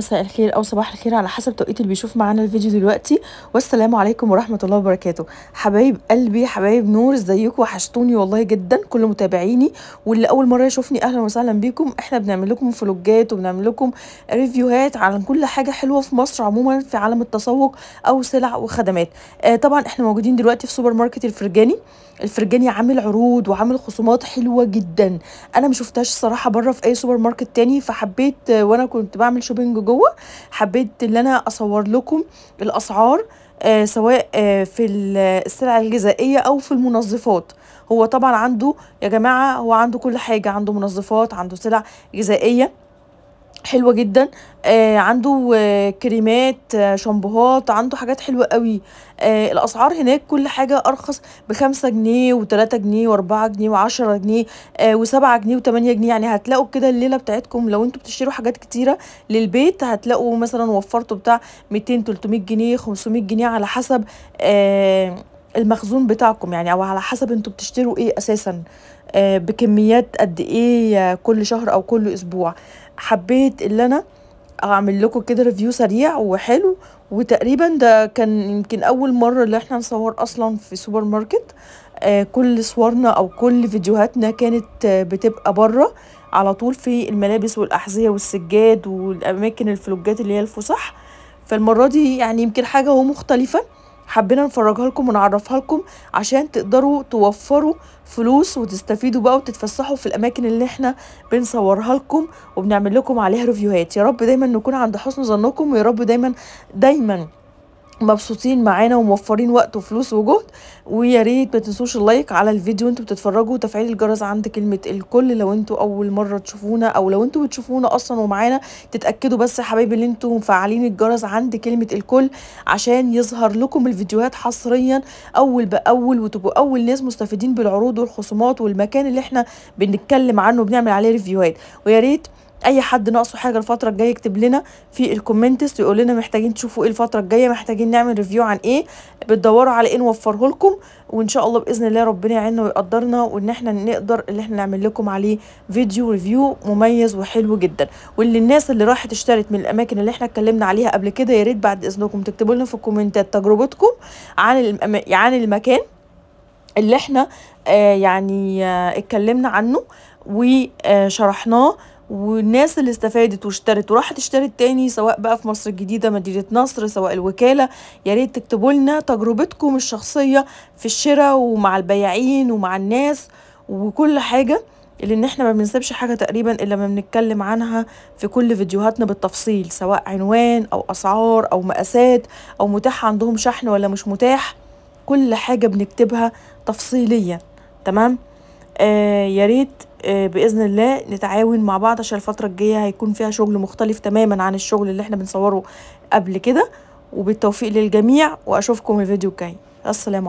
مساء الخير او صباح الخير على حسب توقيت اللي بيشوف معانا الفيديو دلوقتي والسلام عليكم ورحمه الله وبركاته حبايب قلبي حبايب نور ازيكم وحشتوني والله جدا كل متابعيني واللي اول مره يشوفني اهلا وسهلا بيكم احنا بنعمل لكم فلوجات وبنعمل لكم ريفيوهات عن كل حاجه حلوه في مصر عموما في عالم التسوق او سلع وخدمات آه طبعا احنا موجودين دلوقتي في سوبر ماركت الفرجاني الفرجاني عامل عروض وعامل خصومات حلوه جدا انا ما شفتهاش صراحه بره في اي سوبر ماركت تاني فحبيت آه، وانا كنت بعمل شوبينج جوه حبيت ان انا اصور لكم الاسعار آه سواء آه في السلع الغذائيه او في المنظفات هو طبعا عنده يا جماعه هو عنده كل حاجه عنده منظفات عنده سلع غذائيه حلوه جدا آه عنده آه كريمات آه شامبوهات عنده حاجات حلوه قوي آه الاسعار هناك كل حاجه ارخص بخمسة جنيه وتلاتة جنيه واربعة جنيه وعشرة جنيه آه وسبعة جنيه وتمانية جنيه يعني هتلاقوا كده الليله بتاعتكم لو انتوا بتشتروا حاجات كتيره للبيت هتلاقوا مثلا وفرتوا بتاع ميتين تلتمية جنيه خمسمية جنيه على حسب آه المخزون بتاعكم يعني او على حسب انتوا بتشتروا ايه اساسا آه، بكميات قد ايه كل شهر او كل اسبوع حبيت ان انا اعمل لكم كده ريفيو سريع وحلو وتقريبا ده كان يمكن اول مره اللي احنا نصور اصلا في سوبر ماركت آه، كل صورنا او كل فيديوهاتنا كانت آه، بتبقى بره على طول في الملابس والاحذيه والسجاد والاماكن الفلوجات اللي هي الفسح فالمره دي يعني يمكن حاجه هو مختلفه حبينا نفرجها لكم ونعرفها لكم عشان تقدروا توفروا فلوس وتستفيدوا بقى وتتفسحوا في الاماكن اللي احنا بنصورها لكم وبنعمل لكم عليها ريفيوهات يا رب دايما نكون عند حسن ظنكم ويا رب دايما دايما مبسوطين معانا وموفرين وقت وفلوس وجهد ويا ريت ما تنسوش اللايك على الفيديو وانتوا بتتفرجوا وتفعيل الجرس عند كلمه الكل لو انتوا اول مره تشوفونا او لو انتوا بتشوفونا اصلا ومعانا تتاكدوا بس يا حبايبي ان انتوا مفعلين الجرس عند كلمه الكل عشان يظهر لكم الفيديوهات حصريا اول باول وتبقوا اول ناس مستفيدين بالعروض والخصومات والمكان اللي احنا بنتكلم عنه وبنعمل عليه ريفيوهات ويا ريت اي حد ناقصه حاجه الفتره الجايه يكتب لنا في الكومنتس ويقول لنا محتاجين تشوفوا ايه الفتره الجايه محتاجين نعمل ريفيو عن ايه بتدوروا على ايه نوفره لكم وان شاء الله باذن الله ربنا يعيننا ويقدرنا وان احنا نقدر ان احنا نعمل لكم عليه فيديو ريفيو مميز وحلو جدا واللي الناس اللي راحت اشترت من الاماكن اللي احنا اتكلمنا عليها قبل كده يا ريت بعد اذنكم تكتبوا لنا في الكومنتات تجربتكم عن عن المكان اللي احنا آه يعني آه اتكلمنا عنه وشرحناه والناس اللي استفادت واشترت وراحت اشترت تاني سواء بقى في مصر الجديده مدينه نصر سواء الوكاله يا ريت تكتبوا لنا تجربتكم الشخصيه في الشراء ومع البياعين ومع الناس وكل حاجه لان احنا ما بنسيبش حاجه تقريبا الا ما بنتكلم عنها في كل فيديوهاتنا بالتفصيل سواء عنوان او اسعار او مقاسات او متاح عندهم شحن ولا مش متاح كل حاجه بنكتبها تفصيليا تمام آه، يا ريت آه، باذن الله نتعاون مع بعض عشان الفتره الجايه هيكون فيها شغل مختلف تماما عن الشغل اللي احنا بنصوره قبل كده وبالتوفيق للجميع واشوفكم الفيديو الجاي السلام عليكم